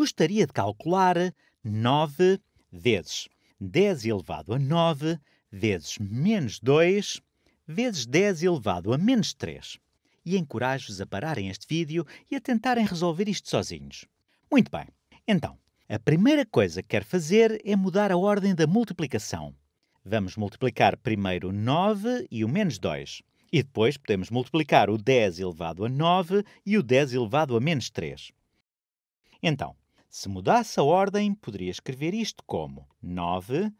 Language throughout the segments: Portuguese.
gostaria de calcular 9 vezes 10 elevado a 9 vezes menos 2 vezes 10 elevado a menos 3. E encorajo-vos a pararem este vídeo e a tentarem resolver isto sozinhos. Muito bem, então, a primeira coisa que quero fazer é mudar a ordem da multiplicação. Vamos multiplicar primeiro 9 e o menos 2. E depois podemos multiplicar o 10 elevado a 9 e o 10 elevado a menos 3. Então, se mudasse a ordem, poderia escrever isto como 9,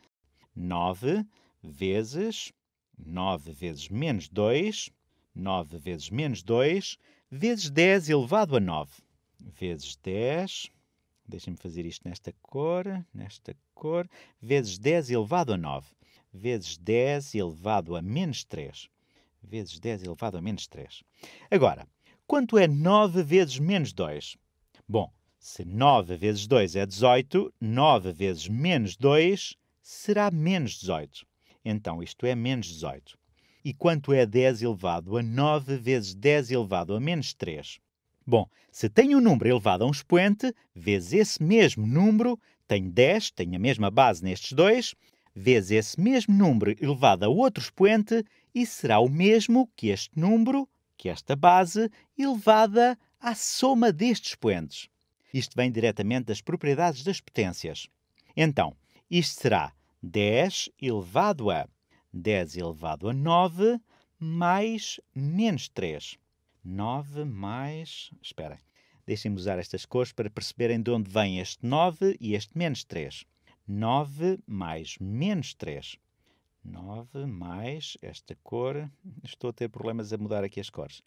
9 vezes 9 vezes menos 2, 9 vezes menos 2, vezes 10 elevado a 9, vezes 10, deixem-me fazer isto nesta cor, nesta cor, vezes 10 elevado a 9, vezes 10 elevado a menos 3, vezes 10 elevado a menos 3. Agora, quanto é 9 vezes menos 2? Bom, se 9 vezes 2 é 18, 9 vezes menos 2 será menos 18. Então, isto é menos 18. E quanto é 10 elevado a 9 vezes 10 elevado a menos 3? Bom, se tenho um número elevado a um expoente, vezes esse mesmo número, tenho 10, tenho a mesma base nestes dois, vezes esse mesmo número elevado a outro expoente, e será o mesmo que este número, que esta base, elevada à soma destes expoentes. Isto vem diretamente das propriedades das potências. Então, isto será 10 elevado a 10 elevado a 9 mais menos 3. 9 mais. Espera. Deixem-me usar estas cores para perceberem de onde vem este 9 e este menos 3. 9 mais menos 3. 9 mais esta cor. Estou a ter problemas a mudar aqui as cores.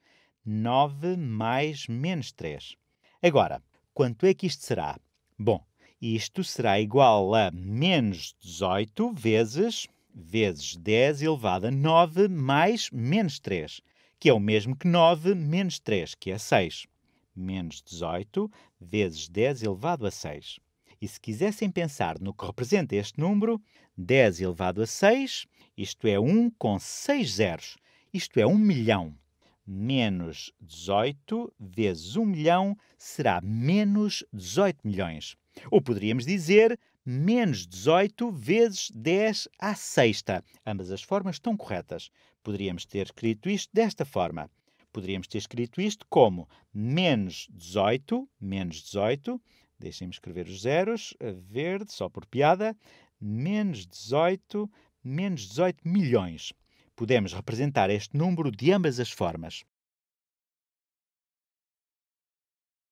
9 mais menos 3. Agora, Quanto é que isto será? Bom, isto será igual a menos 18 vezes, vezes 10 elevado a 9 mais menos 3, que é o mesmo que 9 menos 3, que é 6. Menos 18 vezes 10 elevado a 6. E se quisessem pensar no que representa este número, 10 elevado a 6, isto é 1 com 6 zeros, isto é 1 milhão menos 18 vezes 1 milhão será menos 18 milhões. Ou poderíamos dizer menos 18 vezes 10 à sexta. Ambas as formas estão corretas. Poderíamos ter escrito isto desta forma. Poderíamos ter escrito isto como menos 18, menos 18, deixem-me escrever os zeros, verde, só por piada, menos 18, menos 18 milhões. Podemos representar este número de ambas as formas.